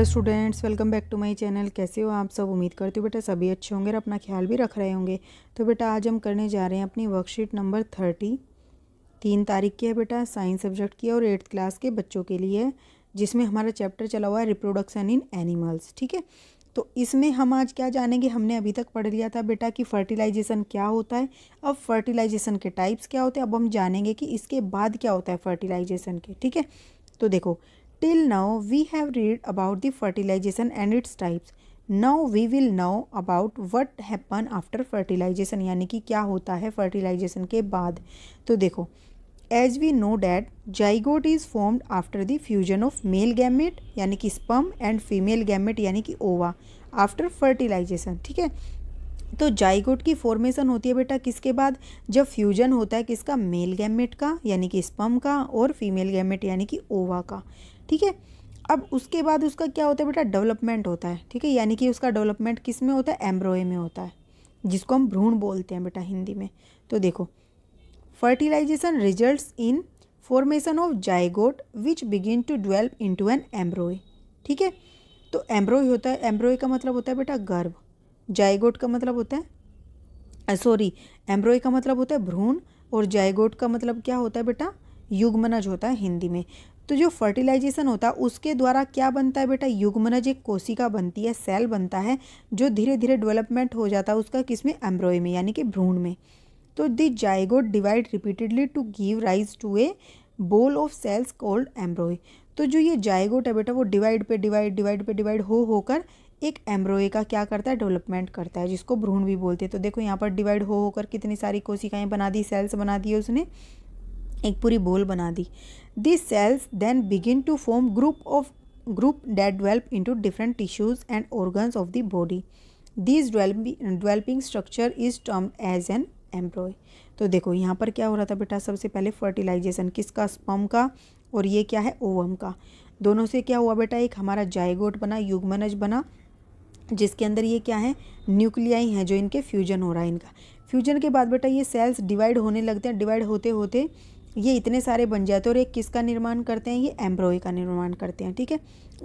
Hello students welcome back to my channel कैसे हो आप सब उम्मीद करती हो बेटा सभी अच्छे होंगे और अपना ख्याल भी रख रहे होंगे तो बेटा आज हम करने जा रहे हैं अपनी वर्कशीट नंबर थर्टी तीन तारीख की है बेटा साइंस सब्जेक्ट की और एट्थ क्लास के बच्चों के लिए जिसमें हमारा चैप्टर चला हुआ है रिप्रोडक्शन इन एनिमल्स ठीक है तो इसमें हम आज क्या जानेंगे हमने अभी तक पढ़ लिया था बेटा कि फर्टिलाइजेशन क्या होता है अब फर्टिलाइजेशन के टाइप्स क्या होते हैं अब हम जानेंगे कि इसके बाद क्या होता है फर्टिलाइजेशन के ठीक है तो देखो Till now we have read about the fertilisation and its types. Now we will now about what happen after fertilisation यानी कि क्या होता है फर्टिलाइजेशन के बाद तो देखो as we know that zygote is formed after the fusion of male gamete यानी कि स्पम एंड फीमेल गैमेट यानी कि ओवा आफ्टर फर्टिलाइजेशन ठीक है तो जाइगोट की फॉर्मेशन होती है बेटा किसके बाद जब फ्यूजन होता है किसका मेल गैमेट का यानी कि स्पम का और फीमेल गैमेट यानी कि ओवा का ठीक है अब उसके बाद उसका क्या होता है बेटा डेवलपमेंट होता है ठीक है यानी कि उसका डेवलपमेंट किस में होता है एम्ब्रोए में होता है जिसको हम भ्रूण बोलते हैं बेटा हिंदी में तो देखो fertilisation result in formation of zygote which begin to develop into an embryo ठीक है तो एम्ब्रोए होता है एम्ब्रोए का मतलब होता है बेटा गर्भ जायगोट का मतलब होता है सॉरी एम्ब्रोए का मतलब होता है भ्रूण और जायगोट का मतलब क्या होता है बेटा युग्मनज होता है हिंदी में तो जो फर्टिलाइजेशन होता है उसके द्वारा क्या बनता है बेटा युग्मनज एक कोशिका बनती है सेल बनता है जो धीरे धीरे डेवलपमेंट हो जाता है उसका किस में एम्ब्रॉय में यानी कि भ्रूण में तो the zygote divide repeatedly to give rise to a ball of sales cold embryo तो जो ये जाइगोट है बेटा वो डिवाइड पे डिवाइड डिवाइड पे डिवाइड हो होकर एक एम्ब्रोए का क्या करता है डेवलपमेंट करता है जिसको भ्रूण भी बोलते हैं तो देखो यहाँ पर डिवाइड हो होकर कितनी सारी कोशिकाएं बना दी सेल्स बना दिए उसने एक पूरी बोल बना दी These cells then begin to form group of group that develop into different tissues and organs of the body. This developing structure is termed as an embryo तो देखो यहाँ पर क्या हो रहा था बेटा सबसे पहले फर्टिलाइजेशन किसका स्पम का और ये क्या है ओवम का दोनों से क्या हुआ बेटा एक हमारा जायगोट बना युगमनज बना जिसके अंदर ये क्या है न्यूक्लियाई हैं जो इनके फ्यूजन हो रहा है इनका फ्यूजन के बाद बेटा ये सेल्स डिवाइड होने लगते हैं डिवाइड होते होते ये इतने सारे बन जाते हैं और एक किसका निर्माण करते हैं ये एम्ब्रॉय का निर्माण करते हैं ठीक है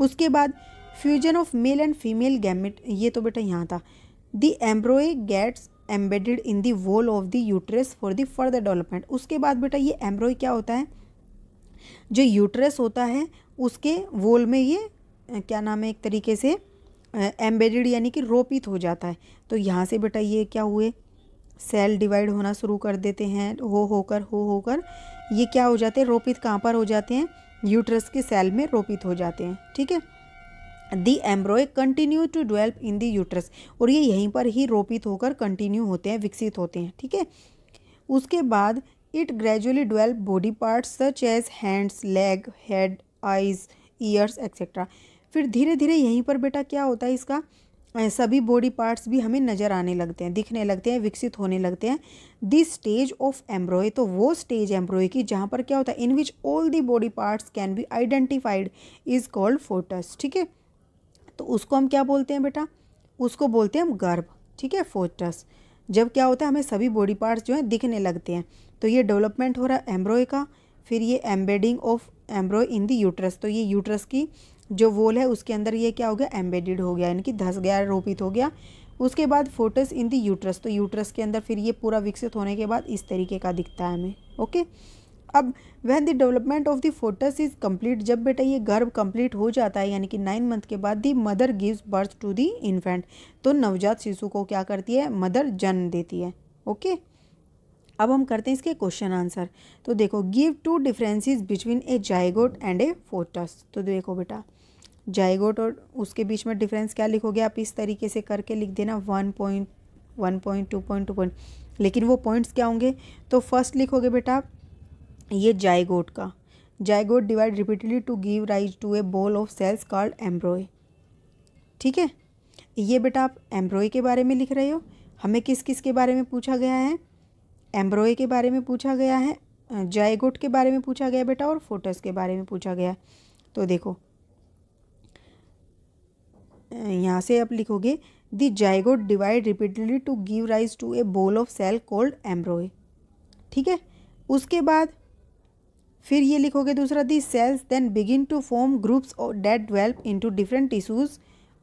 उसके बाद fusion of male and female gamete ये तो बेटा यहाँ था the embryo gets embedded in the wall of the uterus for the further development उसके बाद बेटा ये एम्ब्रॉय क्या होता है जो यूट्रस होता है उसके वॉल में ये क्या नाम है एक तरीके से एम्बेडेड यानी कि रोपित हो जाता है तो यहाँ से बेटा ये क्या हुए सेल डिवाइड होना शुरू कर देते हैं हो होकर हो होकर ये क्या हो जाते हैं रोपित कहाँ पर हो जाते हैं यूट्रस के सेल में रोपित हो जाते हैं ठीक है the embryo continue to develop in the uterus और ये यहीं पर ही रोपित होकर कंटिन्यू होते हैं विकसित होते हैं ठीक है उसके बाद it gradually develop body parts such as hands leg head eyes ears etcetera फिर धीरे धीरे यहीं पर बेटा क्या होता है इसका सभी बॉडी पार्ट्स भी हमें नज़र आने लगते हैं दिखने लगते हैं विकसित होने लगते हैं दिस स्टेज ऑफ एम्ब्रॉय तो वो स्टेज एम्ब्रॉय की जहाँ पर क्या होता है in which all the body parts can be identified is called foetus ठीक है तो उसको हम क्या बोलते हैं बेटा उसको बोलते हैं हम गर्भ ठीक है फोटस जब क्या होता है हमें सभी बॉडी पार्ट्स जो हैं दिखने लगते हैं तो ये डेवलपमेंट हो रहा है एम्ब्रॉय का फिर ये embedding of embryo in the uterus तो ये यूट्रस की जो वोल है उसके अंदर ये क्या हो गया एम्बेडिड हो गया यानी कि धस गया रोपित हो गया उसके बाद फोटस इन द यूट्रस तो यूट्रस के अंदर फिर ये पूरा विकसित होने के बाद इस तरीके का दिखता है हमें ओके अब वह the development of the foetus is complete जब बेटा ये गर्भ कम्प्लीट हो जाता है यानी कि नाइन मंथ के बाद the mother gives birth to the infant तो नवजात शिशु को क्या करती है मदर जन्म देती है ओके अब हम करते हैं इसके क्वेश्चन आंसर तो देखो give two differences between a zygote and a foetus तो देखो बेटा जाइगोट और उसके बीच में डिफरेंस क्या लिखोगे आप इस तरीके से करके लिख देना one point one point two point two point लेकिन वो पॉइंट्स क्या होंगे तो फर्स्ट लिखोगे बेटा ये जाइगोट का zygote divide repeatedly to give rise to a ball of cells called एम्ब्रॉय ठीक है ये बेटा आप एम्ब्रॉय के बारे में लिख रहे हो हमें किस किस के बारे में पूछा गया है एम्ब्रॉय के बारे में पूछा गया है जाइगोट के बारे में पूछा गया बेटा और फोटस के बारे में पूछा गया तो देखो यहाँ से आप लिखोगे the zygote divide repeatedly to give rise to a ball of cell cold एम्ब्रोए ठीक है उसके बाद फिर ये लिखोगे दूसरा the cells then begin to form groups that develop into different tissues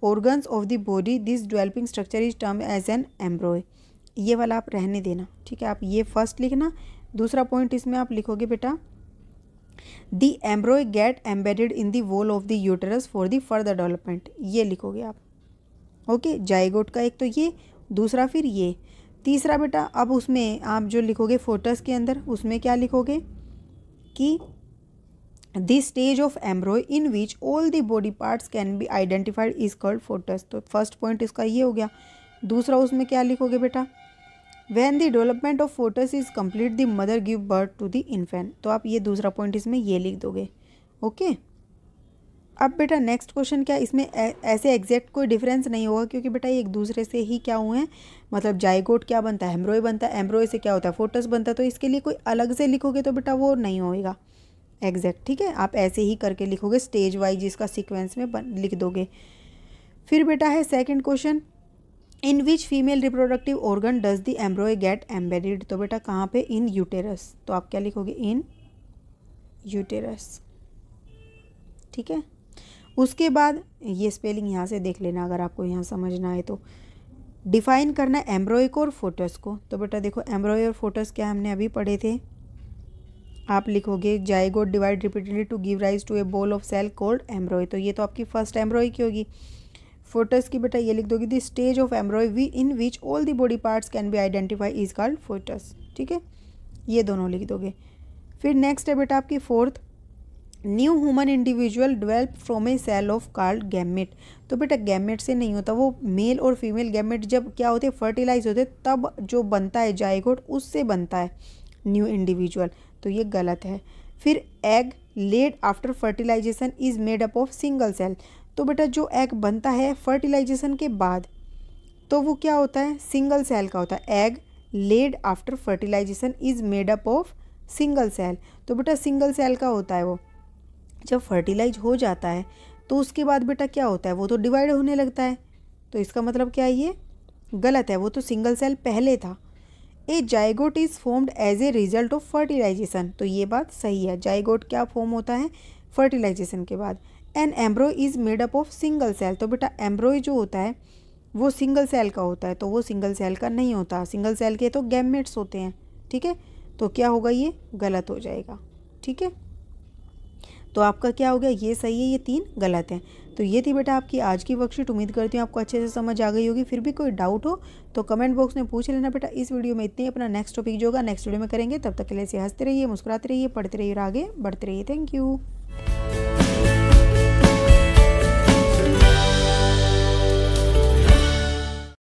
organs of the body this developing structure is term as an embryo ये वाला आप रहने देना ठीक है आप ये फर्स्ट लिखना दूसरा पॉइंट इसमें आप लिखोगे बेटा the embryo get embedded in the wall of the uterus for the further development ये लिखोगे आप ओके जाइगोट का एक तो ये दूसरा फिर ये तीसरा बेटा अब उसमें आप जो लिखोगे फोटस के अंदर उसमें क्या लिखोगे कि this stage of embryo in which all the body parts can be identified is called foetus तो फर्स्ट पॉइंट इसका ये हो गया दूसरा उसमें क्या लिखोगे बेटा when the development of foetus is complete the mother give birth to the infant तो आप ये दूसरा पॉइंट इसमें ये लिख दोगे ओके अब बेटा नेक्स्ट क्वेश्चन क्या इसमें ऐसे एग्जैक्ट कोई डिफरेंस नहीं होगा क्योंकि बेटा ये एक दूसरे से ही क्या हुए हैं मतलब जाइगोट क्या बनता है एम्ब्रोय बनता है एम्ब्रोय से क्या होता है फोटस बनता है तो इसके लिए कोई अलग से लिखोगे तो बेटा वो नहीं होएगा एग्जैक्ट ठीक है आप ऐसे ही करके लिखोगे स्टेज वाइज इसका सिक्वेंस में बन, लिख दोगे फिर बेटा है second question in which female reproductive organ does the embryo get embedded तो बेटा कहाँ पे इन यूटेरस तो आप क्या लिखोगे इन यूटेरस ठीक है उसके बाद ये स्पेलिंग यहाँ से देख लेना अगर आपको यहाँ समझना है तो डिफाइन करना है को और फोटस को तो बेटा देखो एम्ब्रॉय और फोटस क्या हमने अभी पढ़े थे आप लिखोगे zygote divide repeatedly to give rise to a ball of cell called embryo तो ये तो आपकी फर्स्ट एम्ब्रॉय की होगी फोटस की बेटा ये लिख दोगे the stage of embryo in which all the body parts can be identify is called foetus ठीक है ये दोनों लिख दोगे फिर नेक्स्ट है बेटा आपकी fourth new human individual develop from a cell of called gamete तो बेटा गैमेट से नहीं होता वो मेल और फीमेल गैमेट जब क्या होते फर्टिलाइज होते तब जो बनता है जायगोट उससे बनता है न्यू इंडिविजुअल तो ये गलत है फिर egg laid after fertilisation is made up of single cell तो बेटा जो एग बनता है फर्टिलाइजेशन के बाद तो वो क्या होता है सिंगल सेल का होता है egg laid after fertilisation is made up of single cell तो बेटा सिंगल सेल का होता है वो जब फर्टिलाइज हो जाता है तो उसके बाद बेटा क्या होता है वो तो डिवाइड होने लगता है तो इसका मतलब क्या है ये गलत है वो तो सिंगल सेल पहले था a zygote is formed as a result of fertilisation तो ये बात सही है जाइगोट क्या फॉर्म होता है फर्टिलाइजेशन के बाद an embryo is made up of single cell तो बेटा एम्ब्रोय जो होता है वो सिंगल सेल का होता है तो वो सिंगल सेल का नहीं होता सिंगल सेल के तो गैमेट्स होते हैं ठीक है तो क्या होगा ये गलत हो जाएगा ठीक है तो आपका क्या हो गया ये सही है ये तीन गलत हैं तो ये थी बेटा आपकी आज की वर्कशीट उम्मीद करती हूँ आपको अच्छे से समझ आ गई होगी फिर भी कोई डाउट हो तो कमेंट बॉक्स में पूछ लेना बेटा इस वीडियो में इतने अपना नेक्स्ट टॉपिक जो होगा नेक्स्ट वीडियो में करेंगे तब तक के लिए से हंसते रहिए मुस्कुराते रहिए पढ़ते रहिए और आगे बढ़ते रहिए थैंक यू